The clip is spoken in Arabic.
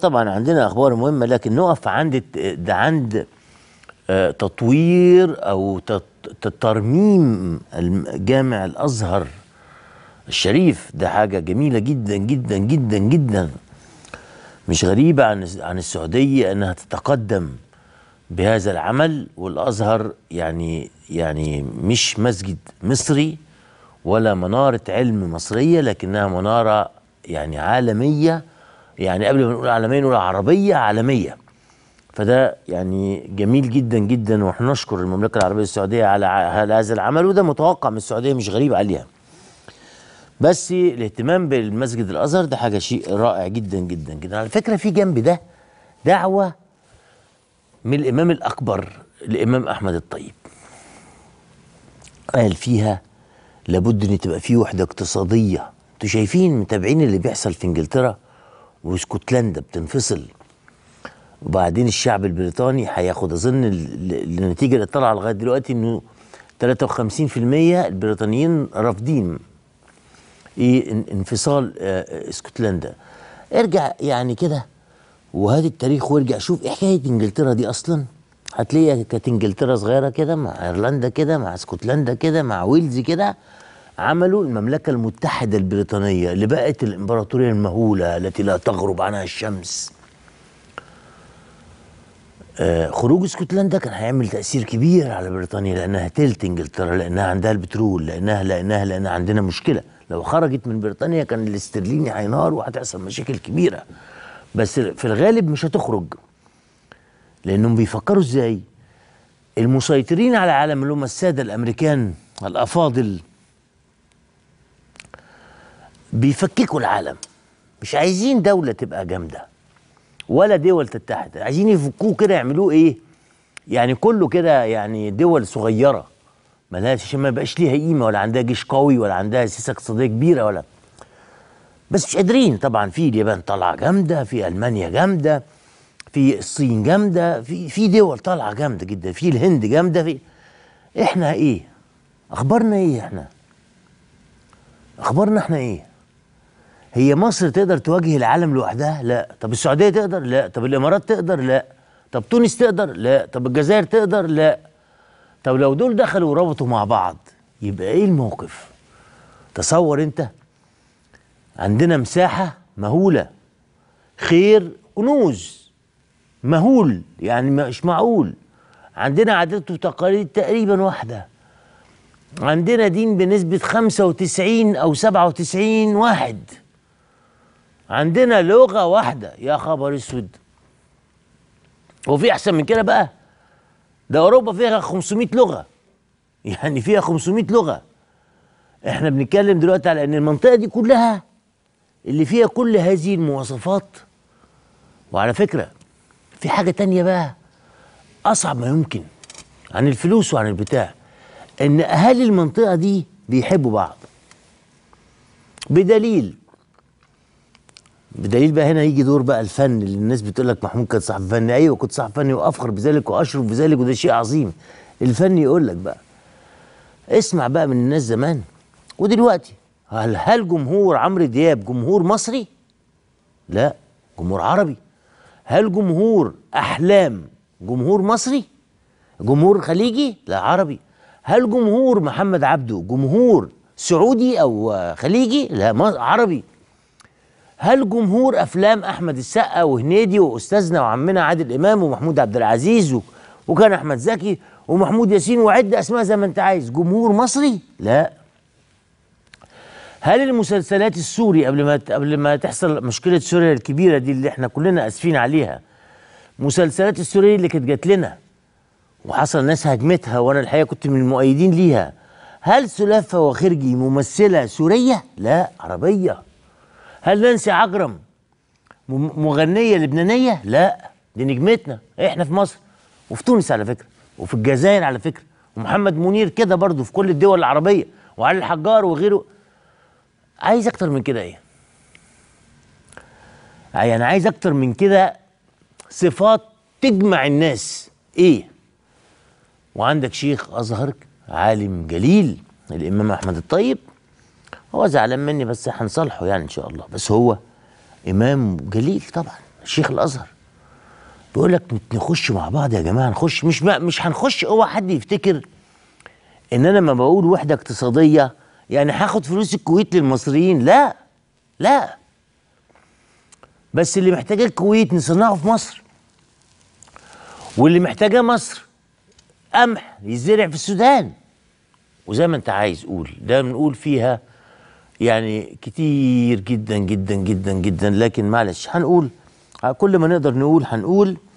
طبعا عندنا اخبار مهمه لكن نقف عند ده عند آه، تطوير او ترميم جامع الازهر الشريف ده حاجه جميله جدا جدا جدا جدا مش غريبه عن عن السعوديه انها تتقدم بهذا العمل والازهر يعني يعني مش مسجد مصري ولا مناره علم مصريه لكنها مناره يعني عالميه يعني قبل ما نقول عالميه نقول عربيه عالميه فده يعني جميل جدا جدا ونشكر المملكه العربيه السعوديه على هذا العمل وده متوقع من السعوديه مش غريب عليها بس الاهتمام بالمسجد الازهر ده حاجه شيء رائع جدا جدا جدا على فكره في جنب ده دعوه من الامام الاكبر الامام احمد الطيب قال فيها لابد ان تبقى في وحده اقتصاديه انتوا شايفين متابعين اللي بيحصل في انجلترا واسكتلندا بتنفصل وبعدين الشعب البريطاني هياخد اظن النتيجه اللي طالعه لغايه دلوقتي انه 53% البريطانيين رافضين ايه انفصال آه، اسكتلندا ارجع يعني كده وهات التاريخ وارجع شوف ايه حكايه انجلترا دي اصلا هتلاقيها كانت انجلترا صغيره كده مع ايرلندا كده مع اسكتلندا كده مع ويلز كده عملوا المملكة المتحدة البريطانية اللي بقت الإمبراطورية المهولة التي لا تغرب عنها الشمس آه، خروج اسكتلندا كان هيعمل تأثير كبير على بريطانيا لأنها تلت إنجلترا لأنها عندها البترول لأنها لأنها لأنها عندنا مشكلة لو خرجت من بريطانيا كان الاسترليني هينهار وهتحصل مشاكل كبيرة بس في الغالب مش هتخرج لأنهم بيفكروا إزاي المسيطرين على العالم اللي هم السادة الأمريكان الأفاضل بيفككوا العالم مش عايزين دوله تبقى جامده ولا دول تتحد عايزين يفكوه كده يعملوه ايه يعني كله كده يعني دول صغيره ملهاش عشان ما يبقاش ليها قيمه ولا عندها جيش قوي ولا عندها سياسه اقتصاديه كبيره ولا بس مش قادرين طبعا في اليابان طالعه جامده في المانيا جامده في الصين جامده في في دول طالعه جامده جدا في الهند جامده في احنا ايه اخبارنا ايه احنا اخبارنا احنا ايه هي مصر تقدر تواجه العالم لوحدها؟ لا، طب السعوديه تقدر؟ لا، طب الامارات تقدر؟ لا، طب تونس تقدر؟ لا، طب الجزائر تقدر؟ لا. طب لو دول دخلوا وربطوا مع بعض يبقى ايه الموقف؟ تصور انت عندنا مساحه مهوله خير كنوز مهول يعني مش معقول عندنا عادات وتقاليد تقريبا واحده عندنا دين بنسبة 95 أو 97 واحد عندنا لغه واحده يا خبر اسود هو في احسن من كده بقى ده اوروبا فيها 500 لغه يعني فيها 500 لغه احنا بنتكلم دلوقتي على ان المنطقه دي كلها اللي فيها كل هذه المواصفات وعلى فكره في حاجه تانية بقى اصعب ما يمكن عن الفلوس وعن البتاع ان اهالي المنطقه دي بيحبوا بعض بدليل بدليل بقى هنا يجي دور بقى الفن اللي الناس بتقول لك محمود كان صاحب فني ايوه كنت صاحب فني وافخر بذلك واشرف بذلك وده شيء عظيم الفن يقول لك بقى اسمع بقى من الناس زمان ودلوقتي هل هل جمهور عمرو دياب جمهور مصري؟ لا جمهور عربي هل جمهور احلام جمهور مصري؟ جمهور خليجي؟ لا عربي هل جمهور محمد عبده جمهور سعودي او خليجي؟ لا عربي هل جمهور افلام احمد السقا وهنيدي واستاذنا وعمنا عادل امام ومحمود عبد العزيز وكان احمد زكي ومحمود ياسين وعد اسماء زي ما انت عايز جمهور مصري لا هل المسلسلات السوري قبل ما قبل ما تحصل مشكله سوريا الكبيره دي اللي احنا كلنا اسفين عليها مسلسلات السوريه اللي كانت جات لنا وحصل ناس هاجمتها وانا الحقيقه كنت من المؤيدين ليها هل سلافه وخرجي ممثله سوريه لا عربيه هل نانسي عجرم مغنيه لبنانيه لا دي نجمتنا إيه احنا في مصر وفي تونس على فكره وفي الجزائر على فكره ومحمد منير كده برضه في كل الدول العربيه وعلي الحجار وغيره عايز اكتر من كده ايه آه، يعني عايز اكتر من كده صفات تجمع الناس ايه وعندك شيخ ازهر عالم جليل الامام احمد الطيب هو زعلان مني بس هنصالحه يعني ان شاء الله بس هو امام جليل طبعا شيخ الازهر بيقول لك نخش مع بعض يا جماعه نخش مش مش هنخش اوعى حد يفتكر ان انا لما بقول وحده اقتصاديه يعني هاخد فلوس الكويت للمصريين لا لا بس اللي محتاجاه الكويت نصنعه في مصر واللي محتاجاه مصر قمح يزرع في السودان وزي ما انت عايز قول ده بنقول فيها يعني كتير جدا جدا جدا جدا لكن معلش هنقول كل ما نقدر نقول هنقول